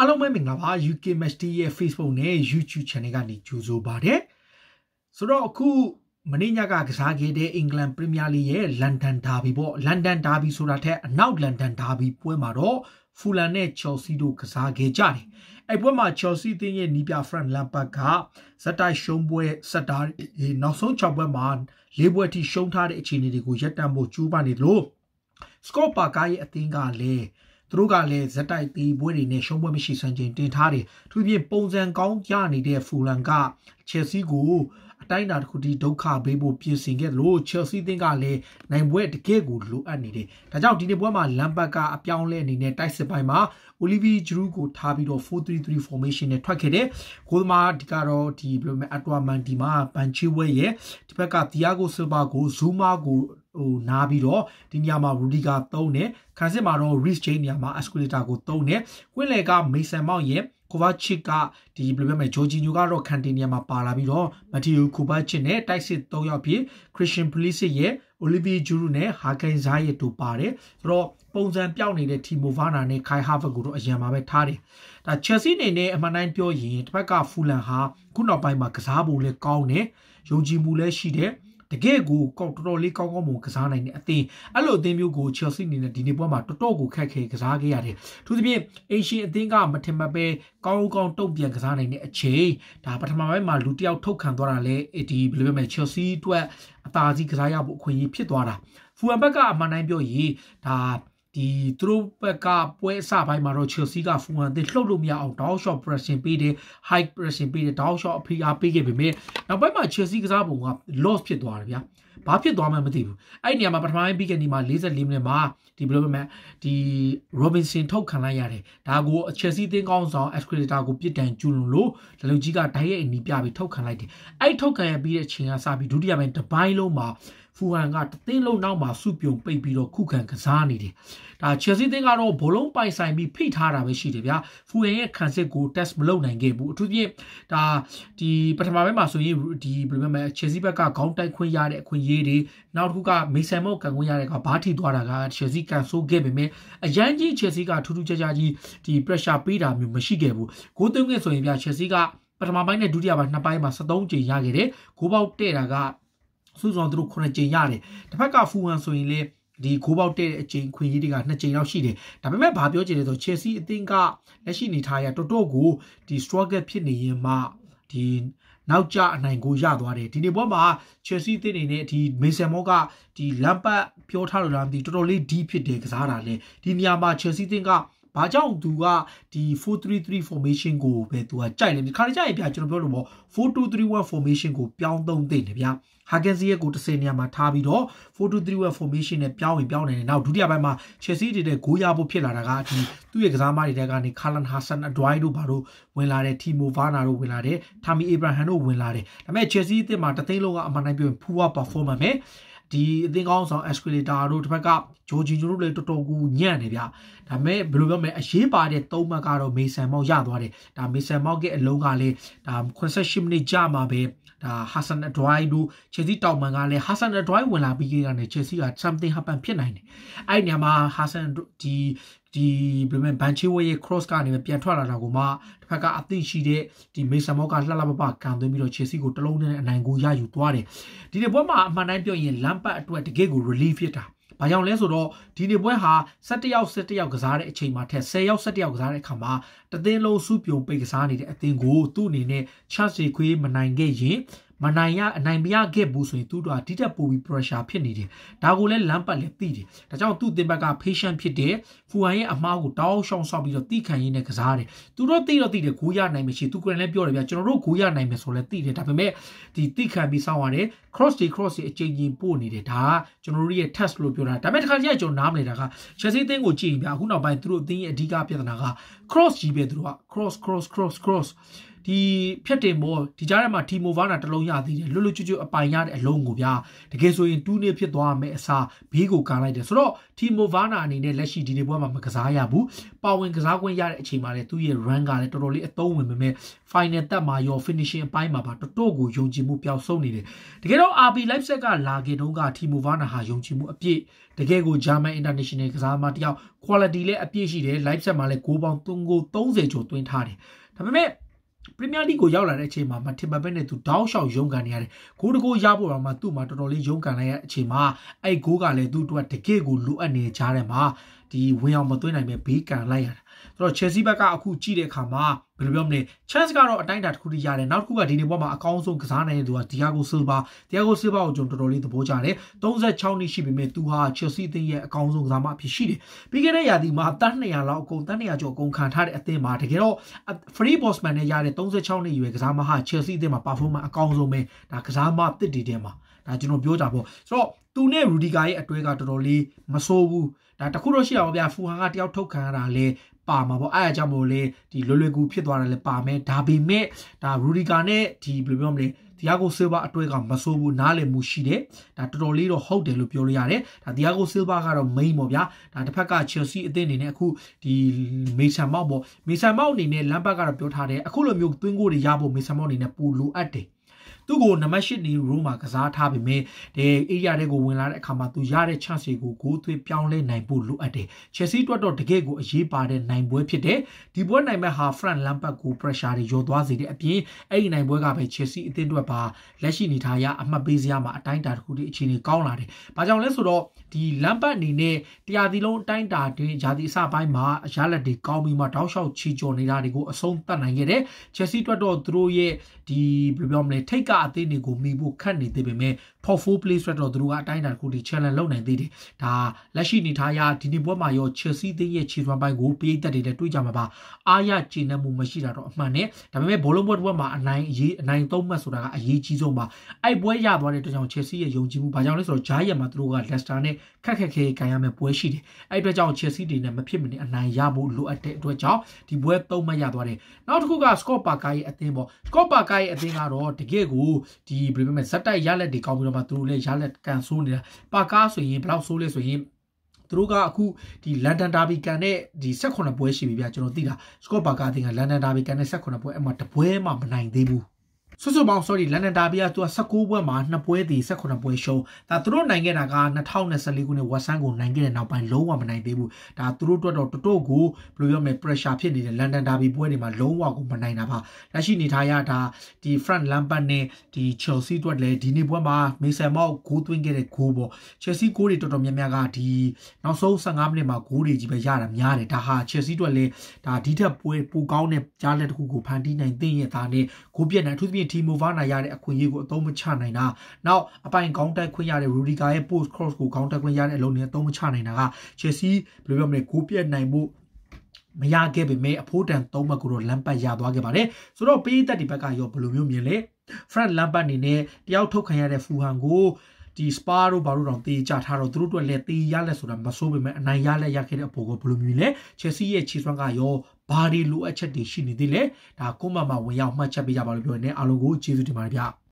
အားလုံးပဲမင်္ဂလာပါ UK MST ရဲ့ Facebook နဲ့ YouTube Channel ကနေကြိုဆိုပါတယ်ဆိုတော့အခုမနေ့ညကကစားခဲ့တဲ့ England Premier League ရဲ့ London Derby ပေါ့ London Derby ဆိုတာထက်အနောက် London Derby ပွဲမှာတော့ Fulham နဲ့ Chelsea တို့ကစားခဲ့ကြတယ်အဲ့ပွဲမှာ Chelsea တင်းရဲ့နီးပြ Frank Lampard ကဇက်တိုက်ရှုံးပွဲဇက်တာနောက်ဆုံး6ပွဲမှာ၄ပွဲထိရှုံးထားတဲ့အခြေအနေတွေကိုရပ်တန့်ဖို့ကြိုးပမ်းနေလို့ Scott Parker ရဲ့အသင်းကလည်းသူတို့ကလည်းဇက်တိုက်တီးပွဲတွေနဲ့ရှုံးပွဲမရှိစွမ်းခြင်းတင်ထားတယ်သူပြင်ပုံစံကောင်းရနေတဲ့ဖူလန်ကချယ်ဆီကိုအတိုင်းအတာတစ်ခုထိဒုက္ခပေးဖို့ပြင်ဆင်ခဲ့လို့ချယ်ဆီသင်းကလည်းနိုင်ပွဲတကယ့်ကိုလိုအပ်နေတယ်ဒါကြောင့်ဒီနေ့ပွဲမှာလမ်ပတ်ကအပြောင်းလဲအနေနဲ့တိုက်စစ်ပိုင်းမှာအိုလီဗီဂျရူးကိုထားပြီးတော့433 formation နဲ့ထွက်ခဲ့တယ်ဂိုးသမားဒီကတော့ဒီဘယ်လိုမှအက်တဝါမန်ဒီမှာပန်ချီဝဲရဲ့ဒီဘက်ကဒီယာဂိုဆီလဗာကိုဇူမာကိုဟိုနားပြီးတော့ဒီနေရာမှာ Rudiger သုံးတယ်ခံစစ်မှာတော့ Reece James နေရာမှာ Escalator ကိုသုံးတယ်ကွင်းလေက Mason Mount ရဲ့ Kovacic ကဒီဘယ်လိုပြောမလဲ Jorginho ကတော့ Cantinia မှာပါလာပြီးတော့ Mateo Kovacic နဲ့တိုက်စစ်၃ယောက်ဖြစ် Christian Pulisic ရဲ့ Olivier Giroud နဲ့ Hakan Ziyech တို့ပါတယ်ဆိုတော့ပုံစံပြောင်းနေတဲ့ Timo Werner နဲ့ Kai Havertz ကိုတော့အရင်မှာပဲထားတယ်ဒါ Chelsea နေနဲ့အမှန်တိုင်းပြောရင်တစ်ဖက်က Fulham ဟာခုနောက်ပိုင်းမှာကစားပုံလည်းကောင်းတယ်ယုံကြည်မှုလည်းရှိတယ်တကယ့်ကိုကောက်တော်တော်လေးကောင်းကောင်းမွန်ကစားနိုင်တဲ့အသင်းအဲ့လိုအသင်းမျိုးကို Chelsea အနေနဲ့ဒီနေ့ပွဲမှာတော်တော်ကိုခက်ခဲကစားခဲ့ရတယ်။သူသဖြင့်အင်ရှင်အသင်းကမထင်မှတ်ပဲကောင်းကောင်းတုံ့ပြန်ကစားနိုင်တဲ့အချိန်ဒါပထမပိုင်းမှာလူတစ်ယောက်ထုတ်ခံသွားတာလဲဒီဘယ်လိုပြောမလဲ Chelsea အတွက်အသာစီးကစားရဖို့အခွင့်အရေးဖြစ်သွားတာ။ဖူအန်ဘက်ကအမှန်တိုင်းပြောရင်ဒါဒီသူတို့ဘက်ကပွဲအစပိုင်းမှာတော့ Chelsea က Fulham တွေလှုပ်လို့မရအောင် down shot pressing ပေးတယ် high pressing ပေးတယ် down shot အဖိအားပေးခဲ့ပေမဲ့နောက်ပိုင်းမှာ Chelsea ကစားပုံက loss ဖြစ်သွားတယ်ဗျာဘာဖြစ်သွားမှန်းမသိဘူးအဲ့ဒီနေရာမှာပထမပိုင်းပြီးကနေမှာ44မိနစ်မှာဒီဘယ်လိုပဲဒီ Robinson ထုတ်ခံလိုက်ရတယ်ဒါကို Chelsea သင်းကောင်းဆောင် Escalator ကိုပြစ်ဒဏ်ကျူးလွန်လို့ဒလူကြီးကတိုက်ရိုက်အနီးပြပြီးထုတ်ခံလိုက်တယ်အဲ့ထုတ်ခံရပြီးတဲ့အချိန်ကစပြီးဒုတိယပိုင်းတစ်ပိုင်းလုံးမှာဖူဟန်ကတသိန်းလုံးနောက်မှာစုပြုံပိတ်ပြီးတော့ခုခံကစားနေတယ်။ဒါချယ်ဆီသင်းကတော့ဘလုံးပိုင်ဆိုင်ပြီးဖိထားတာပဲရှိတယ်ဗျာ။ဖူဟန်ရဲ့ခံစစ်ကို test မလုပ်နိုင်ခဲ့ဘူး။အထူးဖြင့်ဒါဒီပထမပိုင်းမှာဆိုရင်ဒီဘယ်လိုမှချယ်ဆီဘက်ကခေါင်းတိုက်ခွင့်ရတဲ့အခွင့်အရေးတွေနောက်တစ်ခုကမေဆန်မော့ကန်ခွင့်ရတဲ့ကဘာထိသွားတာကချယ်ဆီကန်ဆိုးခဲ့ပေမဲ့အရန်ကြီးချယ်ဆီကထူးထူးခြားခြားကြီးဒီ pressure ပေးတာမျိုးမရှိခဲ့ဘူး။ဂိုးသွင်းခဲ့ဆိုရင်ဗျာချယ်ဆီကပထမပိုင်းနဲ့ဒုတိယပိုင်းနှစ်ပိုင်းမှာ73ကြိမ်ရခဲ့တယ်။ဂိုးပေါက်တဲ့တာကစုစုံသူတို့9ကြိမ်ရတယ်တစ်ဖက်ကဖူဟန်ဆိုရင်လည်းဒီခိုးပေါက်တဲ့အချိန်ခွေကြီးတွေကနှစ်ချိန်လောက်ရှိတယ်ဒါပေမဲ့ဘာပြောချင်လဲဆို Chelsea အသင်းကလက်ရှိအနေထားရတော်တော်ကိုဒီ struggle ဖြစ်နေရင်မှဒီနောက်ကျအနိုင်ကိုရသွားတယ်ဒီနေ့ပွဲမှာ Chelsea အသင်းအနေနဲ့ဒီ Mason Mount ကဒီ Lampard ပြောထားလို့လားမသိတော်တော်လေး deep ဖြစ်တယ်ကစားတာလဲဒီနေရာမှာ Chelsea အသင်းကဘာကြောင့်သူကဒီ433 formation ကိုပဲသူကကြိုက်လဲဒီခါကြိုက်ပြကျွန်တော်ပြောလို့ပေါ့4231 formation ကိုပြောင်းသုံးသင့်တယ်ဗျာ Hackens ရဲ့ကို30နေရာမှာထားပြီးတော့4-2-3-1 formation နဲ့ပြောင်းဝင်ပြောင်းနေတယ်နောက်ဒုတိယပိုင်းမှာ Chelsea တွေတဲ့ဂိုးရဖို့ဖြစ်လာတာကဒီသူ့ရဲ့ကစားမတွေတဲ့ကနေ Kalen Hassan Adwai တို့ဘာလို့ဝင်လာတယ် Timo Werner တို့ဝင်လာတယ် Tammy Abraham တို့ဝင်လာတယ်ဒါပေမဲ့ Chelsea အသင်းမှာတသိန်းလုံးကအမှန်တိုင်းပြောရင် poor performance ပဲဒီအသင်းကောင်းဆောင် escalator တို့တစ်ဖက်ကဂျိုဂျီညိုတို့လည်းတော်တော်ကိုညံ့နေဗျဒါပေမဲ့ဘယ်လိုပြောမလဲအရေးပါတဲ့သုံးမှတ်ကတော့မေဆန်မောက်ရသွားတယ်ဒါမေဆန်မောက်ရဲ့အလုံးကလည်းဒါ88မိနစ်ကြာမှာပဲဒါဟာဆန်အဒွိုင်းတို့ချယ်ဆီတောင်ပန်ကလည်းဟာဆန်အဒွိုင်းဝင်လာပြီးကလည်းချယ်ဆီက something happen ဖြစ်နိုင်တယ်အဲ့ဒီနေရာမှာဟာဆန်ဒီဒီဘယ်မှဘန်ချီဝဲရဲ့ cross ကနေပြန်ထွက်လာတာကိုမှတစ်ဖက်ကအသိရှိတဲ့ဒီမေဆာမော့ကလှလှပပကန်သွင်းပြီးတော့ Chelsea ကိုတလုံးနဲ့အနိုင်ကိုရယူသွားတယ်ဒီနေ့ပွဲမှာအမှန်တိုင်းပြောရင် Lampard အတွက်တကယ်ကို relief ဖြစ်တာဘာကြောင့်လဲဆိုတော့ဒီနေ့ပွဲဟာ17ယောက်17ယောက်ကစားတဲ့အချိန်မှာထက်10ယောက်17ယောက်ကစားတဲ့အခါမှာတသင်းလုံးစုပြုံပိတ်ကစားနေတဲ့အသင်းကိုသူ့အနေနဲ့ chance တွေခွေးမနိုင်ခဲ့ရင်မနိုင်ရအနိုင်မရခဲ့ဘူးဆိုရင်သူတို့ကဒီတက်ပိုပြီး pressure ဖြစ်နေတယ်ဒါကိုလည်းလမ်းပတ်လည်းသိတယ်ဒါကြောင့်သူ့တင်ဘက်က patient ဖြစ်တယ်ဖူဟန်ရဲ့အမားကိုတောင်းရှောင်းဆောက်ပြီးတော့တိခံရင်းနဲ့ကစားတယ်သူတို့သိတော့သိတယ်ဂိုးရနိုင်မရှိသူကလည်းပြောတယ်ဗျာကျွန်တော်တို့ဂိုးရနိုင်မယ်ဆိုလည်းသိတယ်ဒါပေမဲ့ဒီတိခံပြီးဆောင်းရတယ် cross တွေ cross တွေအချိန်ချင်းပို့နေတယ်ဒါကကျွန်တော်တို့ရဲ့ test လို့ပြောတာဒါပေမဲ့တစ်ခါကျကျွန်တော်နားမလည်တာက Chelsea အသင်းကိုကြည့်ရင်ဗျာအခုနောက်ပိုင်းသူတို့အသင်းရဲ့အဓိကပြဿနာက cross ကြီးပဲသူတို့က cross cross cross cross ဒီဖြတ်တင်မိုးဒီကြားထဲမှာဒီမိုဗာနာတလုံးရသေးတယ်လွတ်လွတ်ကျွတ်ကျွတ်အပိုင်ရတဲ့အလုံးကိုဗျာတကယ်ဆိုရင်2နှစ်ဖြစ်သွားမယ်အစားဘေးကိုကာလိုက်တယ်ဆိုတော့ဒီမိုဗာနာအနေနဲ့လက်ရှိဒီဒီပွဲမှာမကစားရဘူးပါဝင်ကစားခွင့်ရတဲ့အချိန်မှာလည်းသူ့ရဲ့ run ကလည်းတော်တော်လေးအသုံးဝင်ပေမဲ့ final တက်မှာရော finishing အပိုင်းမှာပါတော်တော်ကိုယုံကြည်မှုပျောက်ဆုံးနေတယ်တကယ်တော့ RB Leipzig ကလာခင်တုန်းကဒီမိုဗာနာဟာယုံကြည်မှုအပြည့်တကယ်ကို German International ကစားသမားတယောက် quality လည်းအပြည့်ရှိတယ် Leipzig မှာလည်း6ပေါင်း3ကို30ကျော်တွင်းထားတယ်ဒါပေမဲ့ပရီးမီးယားလိကိုရောက်လာတဲ့အချိန်မှာမထင်မှတ်ပဲနဲ့သူဒေါင်းလျှောက်ရုံးကန်နေရတယ်ဂိုးတကိုရဖို့တော့မှသူ့မှာတော်တော်လေးရုံးကန်လိုက်တဲ့အချိန်မှာအဲ့ဂိုးကလည်းသူ့အတွက်တကယ့်ကိုလိုအပ်နေကြတဲ့မှာဒီဝင်အောင်မသွင်းနိုင်ပဲဘေးကန်လိုက်ရတာဆိုတော့ Chelsea ဘက်ကအခုကြည့်တဲ့အခါမှာဘယ်လိုပြောမလဲ chance ကတော့အတိုင်းအတာတစ်ခုတည်းရတယ်နောက်တစ်ခုကဒီနေ့ဘောမှာအကောင်းဆုံးကစားနိုင်တဲ့သူက Thiago Silva Thiago Silva ကိုကျွန်တော်တော်တော်လေးသဘောကျတယ်36နှစ်ရှိပြီမြဲသူဟာ Chelsea အသင်းရဲ့အကောင်းဆုံးကစားမအဖြစ်ရှိတယ်ပြီးခဲ့တဲ့ရာသီမှာတန်း200လောက်အကုန်တန်း200ကျော်အကုန်ခံထားတဲ့အသင်းမှာတကယ်တော့ free bossman နဲ့ရတဲ့36နှစ်အရွယ်ကစားမဟာ Chelsea အသင်းမှာ performance အကောင်းဆုံးပဲဒါကစားမတစ်တီတဲမှာဒါကျွန်တော်ပြောတာပေါ့ဆိုတော့သူနဲ့ Rudiger ရဲ့အတွဲကတော်တော်လေးမဆိုးဘူးဒါတခုတော့ရှိအောင်ဗျာဖူဟန်ကတယောက်ထုတ်ခံရတာလဲပါမှာပေါ့အဲ့အကြောင်းမို့လဲဒီလွယ်လွယ်ကူဖြစ်သွားတာလဲပါမယ်ဒါပေမဲ့ဒါရူဒီကာနဲ့ဒီဘယ်လိုပြောမလဲဒီယာဂိုဆီလ်ဗာအတွေ့ကမဆိုးဘူးနားလည်မှုရှိတယ်ဒါတော်တော်လေးတော့ဟုတ်တယ်လို့ပြောလို့ရတယ်ဒါဒီယာဂိုဆီလ်ဗာကတော့ main ပေါ့ဗျာဒါတစ်ဖက်က Chelsea အသင်းအနေနဲ့အခုဒီမေဆန်မောက်ပေါ့မေဆန်မောက်အနေနဲ့လမ်ဘတ်ကတော့ပြောထားတယ်အခုလိုမျိုးသွင်းကိုတွေရဖို့မေဆန်မောက်အနေနဲ့ပူလိုအပ်တယ်သူ့ကိုနံပါတ်၈နေရိုးမှာကစားထားပေမဲ့ဒီ area တွေကိုဝင်လာတဲ့အခါမှာသူရတဲ့ chance တွေကိုကိုသွေးပြောင်းလဲနိုင်ဖို့လိုအပ်တယ် Chelsea တွက်တော့တကယ့်ကိုအရေးပါတဲ့နိုင်ပွဲဖြစ်တယ်ဒီပွဲနိုင်မဲ့ဟာ front Lampard ကို pressure တွေရောသွားစေတဲ့အပြင်အဲ့ဒီနိုင်ပွဲကပဲ Chelsea အသင်းအတွက်ပါလက်ရှိနေထိုင်ရအမှတ်ပေးစရာမှာအတိုင်းအတာတစ်ခုတည်းအခြေအနေကောင်းလာတယ်ဘာကြောင့်လဲဆိုတော့ဒီ Lampard အနေနဲ့တရားသီလုံးအတိုင်းအတာတွင်ယာတီအစပိုင်းမှာအရလက်တွေကောင်းပြီးမှတောက်လျှောက်ချီကျော်နေတာတွေကိုအဆုံးသတ်နိုင်ခဲ့တယ် Chelsea တွက်တော့သူတို့ရဲ့ဒီဘယ်လိုပြောမလဲထိတ်ကအသင်းတွေကိုမိဖို့ခတ်နေသေးပေမဲ့ top 4 place ဆိုတော့သူတို့ကအတိုင်းအတာတစ်ခုထိ challenge လုပ်နိုင်သေးတယ်ဒါလက်ရှိအနေထားအရဒီနေ့ပွဲမှာရော Chelsea သင်းရဲ့ခြေစွမ်းပိုင်းကိုပြည်သက်တွေနဲ့တွေ့ကြမှာပါအားရကျေနပ်မှုမရှိတာတော့အမှန်နဲ့ဒါပေမဲ့ဘောလုံးပွဲတစ်ပွဲမှာအနိုင်အရေးအနိုင်သုံးမှတ်ဆိုတာကအရေးကြီးဆုံးပါအဲ့ပွဲရသွားတဲ့အတွက်ကြောင့် Chelsea ရဲ့ယုံကြည်မှုဘာကြောင့်လဲဆိုတော့ Giant မှာသူတို့က Leicester နဲ့ခက်ခက်ခဲခံရမယ့်ပွဲရှိတယ်အဲ့အတွက်ကြောင့် Chelsea တွေနဲ့မဖြစ်မနေအနိုင်ရဖို့လိုအပ်တဲ့အတွက်ကြောင့်ဒီပွဲသုံးမှတ်ရသွားတယ်နောက်တစ်ခုက Scott Parker ရဲ့အသင်းပေါ့ Scott Parker ရဲ့အသင်းကတော့တကယ့်ကိုကိုဒီဘယ်လိုမှဇက်တိုက်ရလက်တွေကောင်းပြီးတော့မှသူတို့လည်းရလက်ကန်ဆိုးနေတာပါကားဆိုရင်ဘယ်လောက်ဆိုးလဲဆိုရင်သူတို့ကအခုဒီလန်ဒန်ဒါဘီကန်နဲ့ဒီ16ပွဲရှိပြီဗျာကျွန်တော်သိတာစကော့ပါကာတင်ကလန်ဒန်ဒါဘီကန်နဲ့16ပွဲအဲ့မှာတပွဲမှမနိုင်သေးဘူးစွတ်စွတ်ပေါင်း sorry လန်ဒန်ဒါဘီကသူက16ပွဲမှာ2ပွဲတည်18ပွဲရှုံးဒါသူတို့နိုင်ခဲ့တာက2024ခုနှစ်ဝက်ဆန်ကိုနိုင်ခဲ့တဲ့နောက်ပိုင်းလုံးဝမနိုင်သေးဘူးဒါသူတို့အတွက်တော့တတော်ကိုဘယ်လိုပြောမလဲ pressure ဖြစ်နေတဲ့လန်ဒန်ဒါဘီပွဲတွေမှာလုံးဝကိုမနိုင်တာပါလက်ရှိနေထားရတာဒီ front Lampard နဲ့ဒီ Chelsea တို့လည်းဒီနေ့ပွဲမှာ Mason Mount ဂိုးသွင်းခဲ့တဲ့ဂိုးပေါ့ Chelsea ဂိုးတွေတော်တော်များများကဒီနောက်ဆုံး15မိနစ်မှာဂိုးတွေကြီးပဲရတာများတယ်ဒါဟာ Chelsea တို့လည်းဒါဒီထက်ပွဲပိုကောင်းတဲ့ကြားလက်တစ်ခုကိုဖန်တီးနိုင်သင့်ရတာနဲ့ဂိုးပြတ်နိုင်အထူးသဖြင့်ထိမိုးဖားနိုင်ရတဲ့အခွင့်အရေးကိုအသုံးမချနိုင်တာနောက်အပိုင်ကောင်းတိုက်ခွင့်ရတဲ့ Rudiger ရဲ့ post cross ကိုကောင်းတိုက်ခွင့်ရတဲ့အလုံးတွေအသုံးမချနိုင်တာက Chelsea ဘယ်လိုပြောမလဲဂိုးပြတ်နိုင်မှုမရခဲ့ပေမဲ့အဖိုးတန်၃ဘက်ကိုတော့လမ်းပတ်ရသွားခဲ့ပါတယ်ဆိုတော့ပေးသက်ဒီဘက်ကရောဘယ်လိုမျိုးမြင်လဲ Frank Lampard အနေနဲ့တယောက်ထုတ်ခံရတဲ့ Fulham ကိုဒီ Spa တို့ဘာလို့တောင်တေးကြထားတော့သူတို့အတွက်လည်းတေးရလက်ဆိုတာမဆိုးပေမဲ့အနိုင်ရလက်ရခဲ့တဲ့အပေါ်ကိုဘယ်လိုမြင်လဲ Chelsea ရဲ့ခြေစွမ်းကရောဘာတွေလိုအပ်ချက်တွေရှိနေသေးလဲဒါကိုမမဝင်ရောက်မှတ်ချက်ပေးကြပါလို့ပြောနေအားလုံးကိုကျေးဇူးတင်ပါတယ်ဗျာ